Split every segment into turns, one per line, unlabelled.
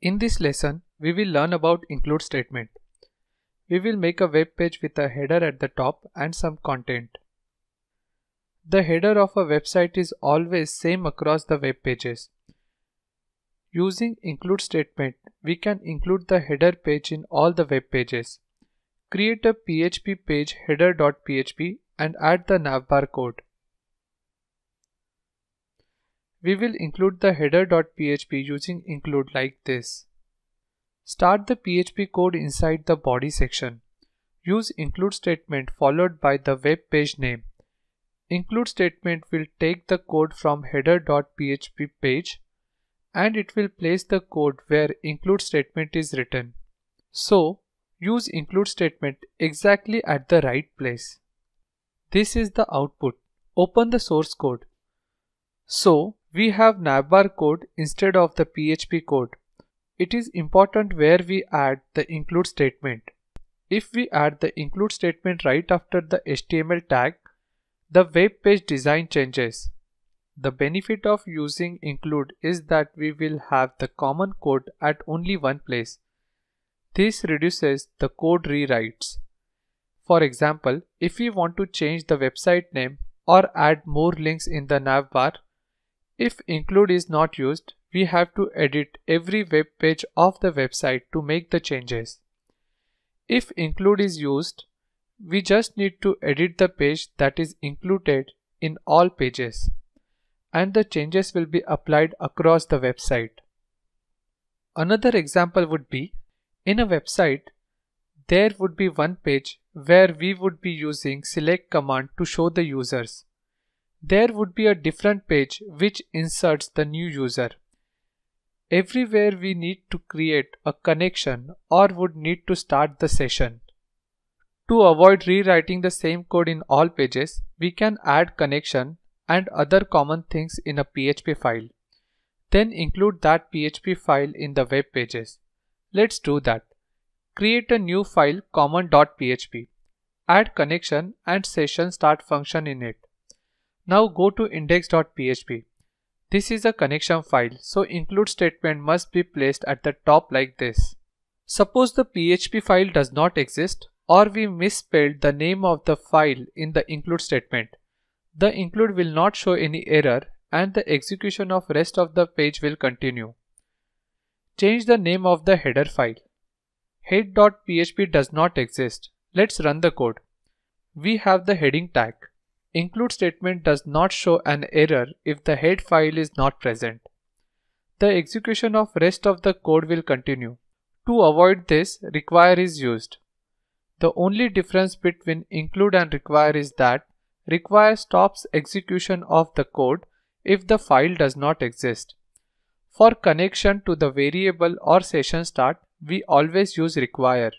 In this lesson, we will learn about include statement. We will make a web page with a header at the top and some content. The header of a website is always same across the web pages. Using include statement, we can include the header page in all the web pages. Create a PHP page header.php and add the navbar code. We will include the header.php using include like this. Start the PHP code inside the body section. Use include statement followed by the web page name. Include statement will take the code from header.php page and it will place the code where include statement is written. So, use include statement exactly at the right place. This is the output. Open the source code. So, we have navbar code instead of the PHP code. It is important where we add the include statement. If we add the include statement right after the HTML tag, the web page design changes. The benefit of using include is that we will have the common code at only one place. This reduces the code rewrites. For example, if we want to change the website name or add more links in the navbar, if include is not used, we have to edit every web page of the website to make the changes. If include is used, we just need to edit the page that is included in all pages and the changes will be applied across the website. Another example would be in a website there would be one page where we would be using select command to show the users there would be a different page which inserts the new user. Everywhere we need to create a connection or would need to start the session. To avoid rewriting the same code in all pages, we can add connection and other common things in a PHP file. Then include that PHP file in the web pages. Let's do that. Create a new file common.php. Add connection and session start function in it. Now go to index.php. This is a connection file, so include statement must be placed at the top like this. Suppose the PHP file does not exist or we misspelled the name of the file in the include statement. The include will not show any error and the execution of rest of the page will continue. Change the name of the header file. head.php does not exist. Let's run the code. We have the heading tag include statement does not show an error if the head file is not present. The execution of rest of the code will continue. To avoid this, require is used. The only difference between include and require is that require stops execution of the code if the file does not exist. For connection to the variable or session start, we always use require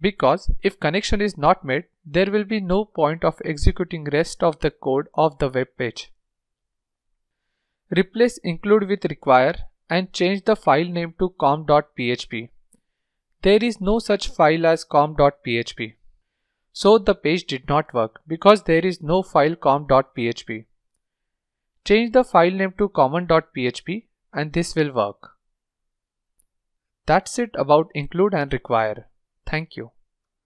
because if connection is not made, there will be no point of executing rest of the code of the web page. Replace include with require and change the file name to com.php. There is no such file as com.php. So the page did not work because there is no file com.php. Change the file name to common.php and this will work. That's it about include and require. Thank you.